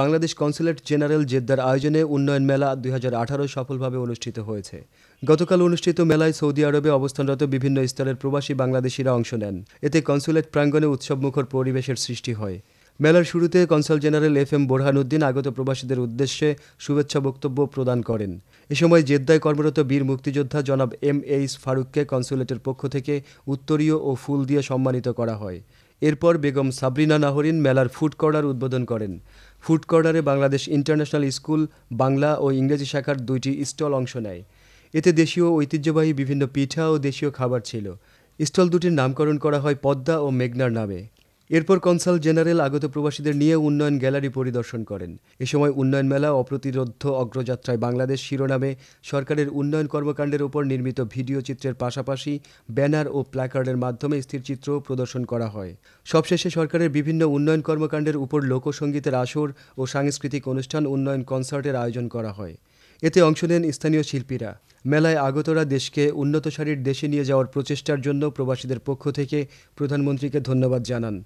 Bangladesh consulate general জেদ্দার আয়োজনে উন্নয়ন মেলা দুই সফলভাবে অনুষ্ঠিত হয়েছে গতকাল অনুষ্ঠিত মেলায় সৌদি আরবে অবস্থানরত বিভিন্ন স্তরের প্রবাসী বাংলাদেশিরা অংশ নেন এতে কনসুলেট প্রাঙ্গণে উৎসবমুখর পরিবেশের সৃষ্টি হয় মেলার শুরুতে consul general F M Borhanuddin আগত প্রবাসীদের উদ্দেশ্যে শুভেচ্ছা বক্তব্য প্রদান করেন এ সময় জেদ্দায় কর্মরত বীর মুক্তিযোদ্ধা জনাব এম এইচ ফারুককে কনসুলেটের পক্ষ থেকে উত্তরীয় ও ফুল দিয়ে সম্মানিত করা হয় এরপর বেগম সাবরিনা নাহরিন মেলার ফুড কর্ডার উদ্বোধন করেন ফুড কর্ডারে বাংলাদেশ ইন্টারন্যাশনাল স্কুল বাংলা ও ইংরেজি শাখার দুইটি স্টল অংশ নেয় এতে দেশীয় ঐতিহ্যবাহী বিভিন্ন পিঠা ও দেশীয় খাবার ছিল স্টল দুটির নামকরণ করা হয় পদ্মা ও মেঘনার নামে এরপর কনসাল জেনারেল আগত প্রবাসীদের নিয়ে উন্নয়ন গ্যালারি পরিদর্শন করেন এ সময় উন্নয়ন মেলা অপ্রতিরোধ অগ্রযাত্রায় বাংলাদেশ শিরোনামে সরকারের উন্নয়ন কর্মকাণ্ডের ওপর নির্মিত ভিডিও চিত্রের পাশাপাশি ব্যানার ও প্ল্যাকার্ডের মাধ্যমে স্থিরচিত্র প্রদর্শন করা হয় সবশেষে সরকারের বিভিন্ন উন্নয়ন কর্মকাণ্ডের উপর লোকসঙ্গীতের আসর ও সাংস্কৃতিক অনুষ্ঠান উন্নয়ন কনসার্টের আয়োজন করা হয় এতে অংশ নেন স্থানীয় শিল্পীরা মেলায় আগতরা দেশকে উন্নত সারির দেশে নিয়ে যাওয়ার প্রচেষ্টার জন্য প্রবাসীদের পক্ষ থেকে প্রধানমন্ত্রীকে ধন্যবাদ জানান